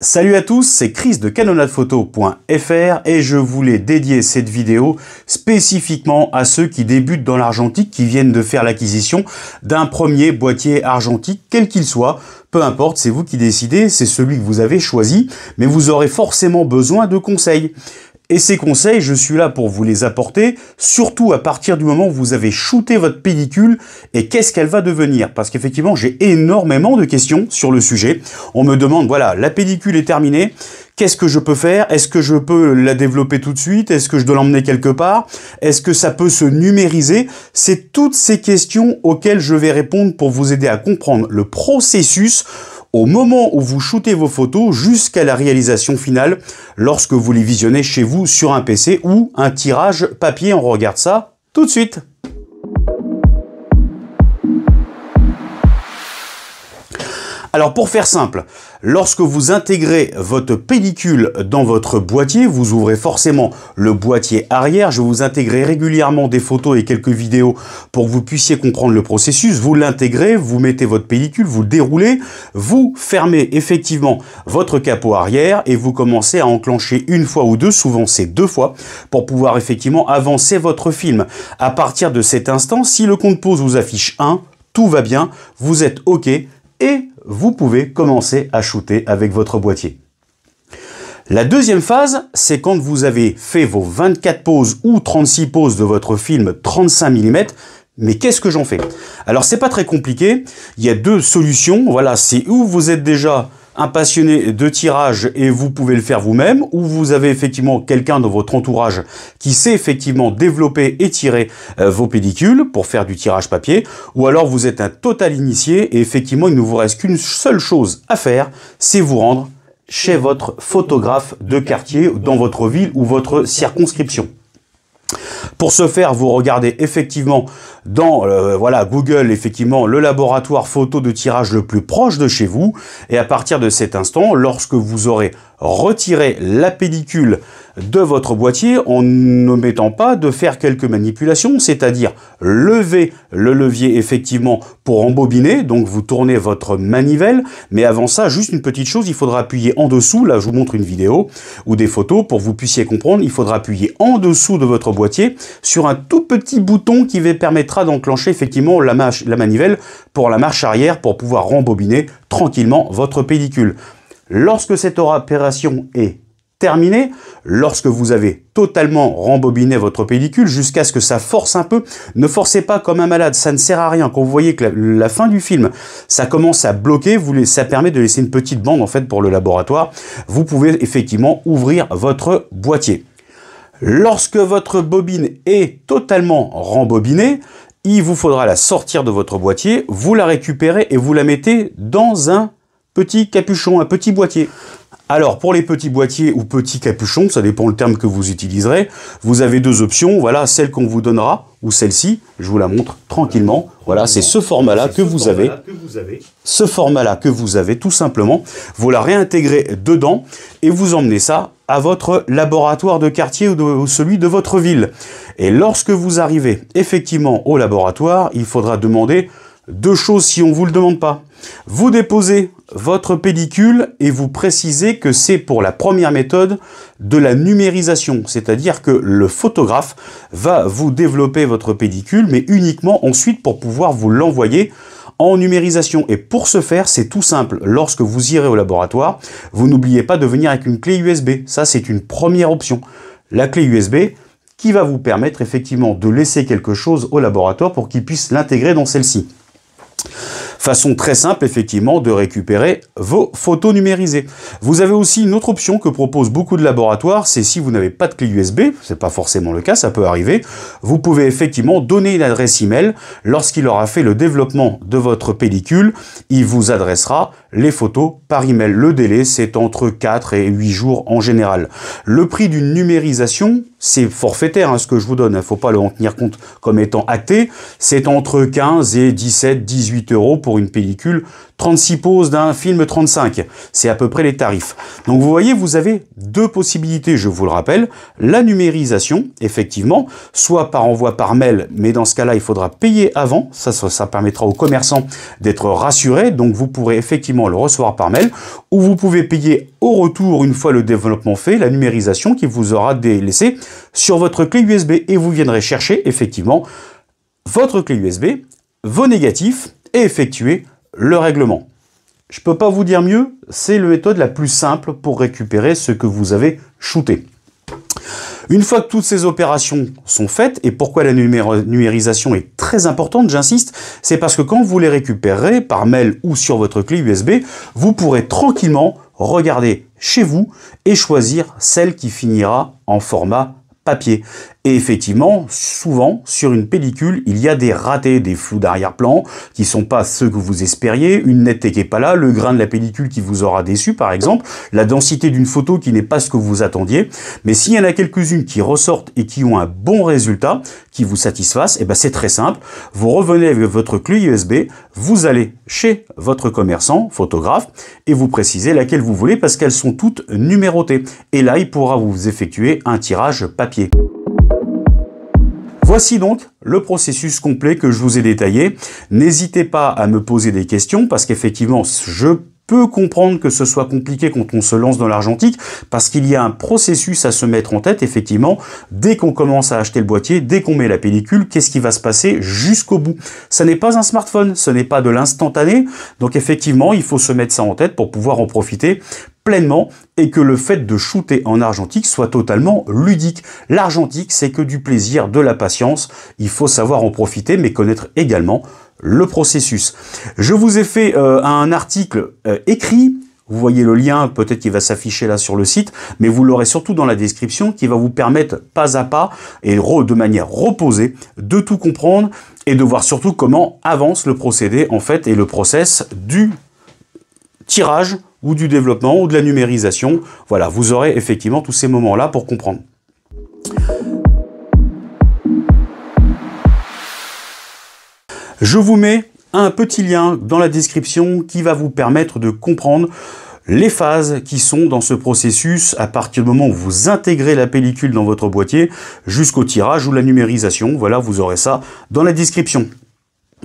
Salut à tous, c'est Chris de canonadephoto.fr et je voulais dédier cette vidéo spécifiquement à ceux qui débutent dans l'argentique, qui viennent de faire l'acquisition d'un premier boîtier argentique, quel qu'il soit, peu importe, c'est vous qui décidez, c'est celui que vous avez choisi, mais vous aurez forcément besoin de conseils. Et ces conseils, je suis là pour vous les apporter, surtout à partir du moment où vous avez shooté votre pellicule et qu'est-ce qu'elle va devenir. Parce qu'effectivement, j'ai énormément de questions sur le sujet. On me demande, voilà, la pellicule est terminée, qu'est-ce que je peux faire Est-ce que je peux la développer tout de suite Est-ce que je dois l'emmener quelque part Est-ce que ça peut se numériser C'est toutes ces questions auxquelles je vais répondre pour vous aider à comprendre le processus au moment où vous shootez vos photos jusqu'à la réalisation finale lorsque vous les visionnez chez vous sur un PC ou un tirage papier. On regarde ça tout de suite. Alors pour faire simple, lorsque vous intégrez votre pellicule dans votre boîtier, vous ouvrez forcément le boîtier arrière. Je vous intégrer régulièrement des photos et quelques vidéos pour que vous puissiez comprendre le processus. Vous l'intégrez, vous mettez votre pellicule, vous le déroulez, vous fermez effectivement votre capot arrière et vous commencez à enclencher une fois ou deux, souvent c'est deux fois, pour pouvoir effectivement avancer votre film. À partir de cet instant, si le compte pose vous affiche 1, tout va bien, vous êtes OK et vous pouvez commencer à shooter avec votre boîtier. La deuxième phase, c'est quand vous avez fait vos 24 poses ou 36 poses de votre film 35 mm. Mais qu'est-ce que j'en fais Alors c'est pas très compliqué. Il y a deux solutions. Voilà, c'est où vous êtes déjà un passionné de tirage et vous pouvez le faire vous-même, ou vous avez effectivement quelqu'un dans votre entourage qui sait effectivement développer et tirer euh, vos pellicules pour faire du tirage papier, ou alors vous êtes un total initié et effectivement il ne vous reste qu'une seule chose à faire, c'est vous rendre chez votre photographe de quartier, dans votre ville ou votre circonscription. Pour ce faire, vous regardez effectivement dans euh, voilà Google effectivement le laboratoire photo de tirage le plus proche de chez vous et à partir de cet instant, lorsque vous aurez retirer la pellicule de votre boîtier en ne mettant pas de faire quelques manipulations, c'est-à-dire lever le levier effectivement pour embobiner, donc vous tournez votre manivelle, mais avant ça, juste une petite chose, il faudra appuyer en dessous, là je vous montre une vidéo ou des photos pour que vous puissiez comprendre, il faudra appuyer en dessous de votre boîtier sur un tout petit bouton qui vous permettra d'enclencher effectivement la, la manivelle pour la marche arrière pour pouvoir rembobiner tranquillement votre pédicule. Lorsque cette opération est terminée, lorsque vous avez totalement rembobiné votre pellicule jusqu'à ce que ça force un peu, ne forcez pas comme un malade, ça ne sert à rien. Quand vous voyez que la, fin du film, ça commence à bloquer, vous, ça permet de laisser une petite bande en fait pour le laboratoire, vous pouvez effectivement ouvrir votre boîtier. Lorsque votre bobine est totalement rembobinée, il vous faudra la sortir de votre boîtier, vous la récupérez et vous la mettez dans un petit capuchon, un petit boîtier. Alors, pour les petits boîtiers ou petits capuchons, ça dépend le terme que vous utiliserez, vous avez deux options. Voilà, celle qu'on vous donnera ou celle-ci. Je vous la montre tranquillement. Voilà, c'est ce format-là que, vous avez. Ce format-là que vous avez, tout simplement. Vous la réintégrez dedans et vous emmenez ça à votre laboratoire de quartier ou, ou celui de votre ville. Et lorsque vous arrivez effectivement au laboratoire, il faudra demander deux choses si on ne vous le demande pas. Vous déposez votre pellicule et vous précisez que c'est pour la première méthode de la numérisation, c'est-à-dire que le photographe va vous développer votre pellicule, mais uniquement ensuite pour pouvoir vous l'envoyer en numérisation. Et pour ce faire, c'est tout simple. Lorsque vous irez au laboratoire, vous n'oubliez pas de venir avec une clé USB. Ça, c'est une première option. La clé USB qui va vous permettre effectivement de laisser quelque chose au laboratoire pour qu'il puisse l'intégrer dans celle-ci. Façon très simple, effectivement, de récupérer vos photos numérisées. Vous avez aussi une autre option que proposent beaucoup de laboratoires, c'est si vous n'avez pas de clé USB, c'est pas forcément le cas, ça peut arriver, vous pouvez effectivement donner une adresse email. Lorsqu'il aura fait le développement de votre pellicule, il vous adressera les photos par email. Le délai, c'est entre 4 et 8 jours en général. Le prix d'une numérisation c'est forfaitaire hein, ce que je vous donne, il hein. ne faut pas le en tenir compte comme étant acté, c'est entre 15 et 17, 18 euros pour une pellicule, 36 poses d'un film 35, c'est à peu près les tarifs. Donc vous voyez, vous avez deux possibilités, je vous le rappelle, la numérisation, effectivement, soit par envoi par mail, mais dans ce cas-là, il faudra payer avant, ça, ça, permettra aux commerçants d'être rassurés, donc vous pourrez effectivement le recevoir par mail, ou vous pouvez payer au retour, une fois le développement fait, la numérisation qui vous aura délaissé sur votre clé USB et vous viendrez chercher effectivement votre clé USB, vos négatifs et effectuer le règlement. Je ne peux pas vous dire mieux, c'est la méthode la plus simple pour récupérer ce que vous avez shooté. Une fois que toutes ces opérations sont faites, et pourquoi la numérisation est très importante, j'insiste, c'est parce que quand vous les récupérez par mail ou sur votre clé USB, vous pourrez tranquillement regarder chez vous et choisir celle qui finira en format papier. Et effectivement, souvent, sur une pellicule, il y a des ratés, des flous d'arrière-plan qui sont pas ceux que vous espériez, une netteté qui est pas là, le grain de la pellicule qui vous aura déçu, par exemple, la densité d'une photo qui n'est pas ce que vous attendiez. Mais s'il y en a quelques-unes qui ressortent et qui ont un bon résultat, qui vous satisfassent, eh ben c'est très simple. Vous revenez avec votre clé USB, vous allez chez votre commerçant, photographe, et vous précisez laquelle vous voulez parce qu'elles sont toutes numérotées. Et là, il pourra vous effectuer un tirage papier. Voici donc le processus complet que je vous ai détaillé. N'hésitez pas à me poser des questions parce qu'effectivement, je peux comprendre que ce soit compliqué quand on se lance dans l'argentique, parce qu'il y a un processus à se mettre en tête, effectivement, dès qu'on commence à acheter le boîtier, dès qu'on met la pellicule, qu'est-ce qui va se passer jusqu'au bout Ça n'est pas un smartphone, ce n'est pas de l'instantané, donc effectivement, il faut se mettre ça en tête pour pouvoir en profiter pleinement et que le fait de shooter en argentique soit totalement ludique. L'argentique, c'est que du plaisir, de la patience. Il faut savoir en profiter, mais connaître également le processus. Je vous ai fait euh, un article euh, écrit vous voyez le lien, peut-être qu'il va s'afficher là sur le site, mais vous l'aurez surtout dans la description qui va vous permettre pas à pas et de manière reposée de tout comprendre et de voir surtout comment avance le procédé en fait et le process du tirage ou du développement, ou de la numérisation. Voilà, vous aurez effectivement tous ces moments-là pour comprendre. Je vous mets un petit lien dans la description qui va vous permettre de comprendre les phases qui sont dans ce processus à partir du moment où vous intégrez la pellicule dans votre boîtier jusqu'au tirage ou la numérisation. Voilà, vous aurez ça dans la description.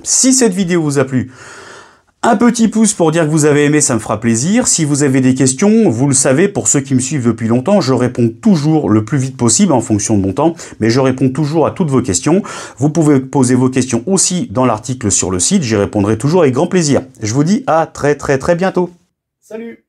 Si cette vidéo vous a plu, un petit pouce pour dire que vous avez aimé, ça me fera plaisir. Si vous avez des questions, vous le savez, pour ceux qui me suivent depuis longtemps, je réponds toujours le plus vite possible en fonction de mon temps, mais je réponds toujours à toutes vos questions. Vous pouvez poser vos questions aussi dans l'article sur le site, j'y répondrai toujours avec grand plaisir. Je vous dis à très très très bientôt. Salut